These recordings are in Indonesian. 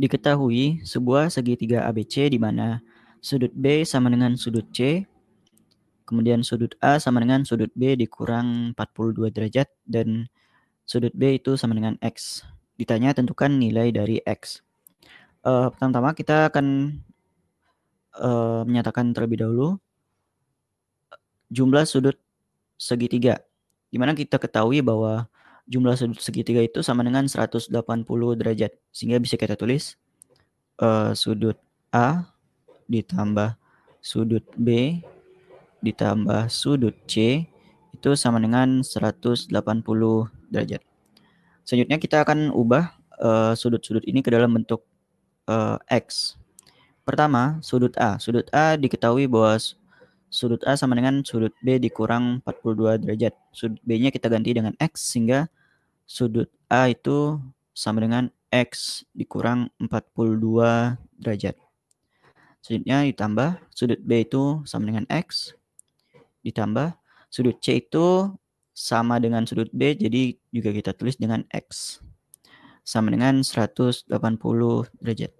Diketahui sebuah segitiga ABC di mana sudut B sama dengan sudut C, kemudian sudut A sama dengan sudut B dikurang 42 derajat, dan sudut B itu sama dengan X. Ditanya tentukan nilai dari X. Uh, Pertama-tama kita akan uh, menyatakan terlebih dahulu jumlah sudut segitiga. Di mana kita ketahui bahwa jumlah sudut segitiga itu sama dengan 180 derajat. Sehingga bisa kita tulis uh, sudut A ditambah sudut B ditambah sudut C itu sama dengan 180 derajat. Selanjutnya kita akan ubah eh, sudut-sudut uh, ini ke dalam bentuk uh, X. Pertama, sudut A. Sudut A diketahui bahwa sudut A sama dengan sudut B dikurang 42 derajat. Sudut B-nya kita ganti dengan X sehingga sudut A itu sama dengan X dikurang 42 derajat. Selanjutnya ditambah sudut B itu sama dengan X. Ditambah sudut C itu sama dengan sudut B. Jadi juga kita tulis dengan X. Sama dengan 180 derajat.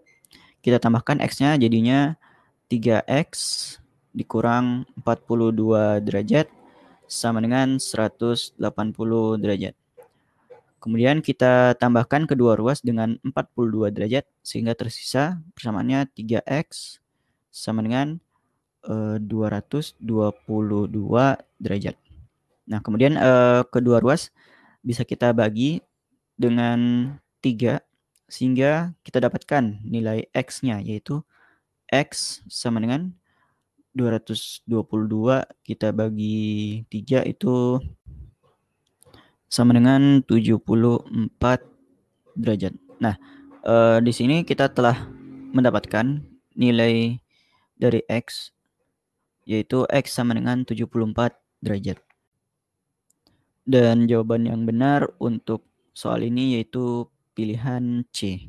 Kita tambahkan X-nya jadinya 3X dikurang 42 derajat sama dengan 180 derajat. Kemudian kita tambahkan kedua ruas dengan 42 derajat sehingga tersisa persamaannya 3x sama dengan 222 eh, derajat. Nah, kemudian eh, kedua ruas bisa kita bagi dengan 3 sehingga kita dapatkan nilai x-nya yaitu x sama dengan 222 kita bagi 3 itu sama dengan 74 derajat. Nah, e, di sini kita telah mendapatkan nilai dari X, yaitu X sama dengan 74 derajat. Dan jawaban yang benar untuk soal ini yaitu pilihan C.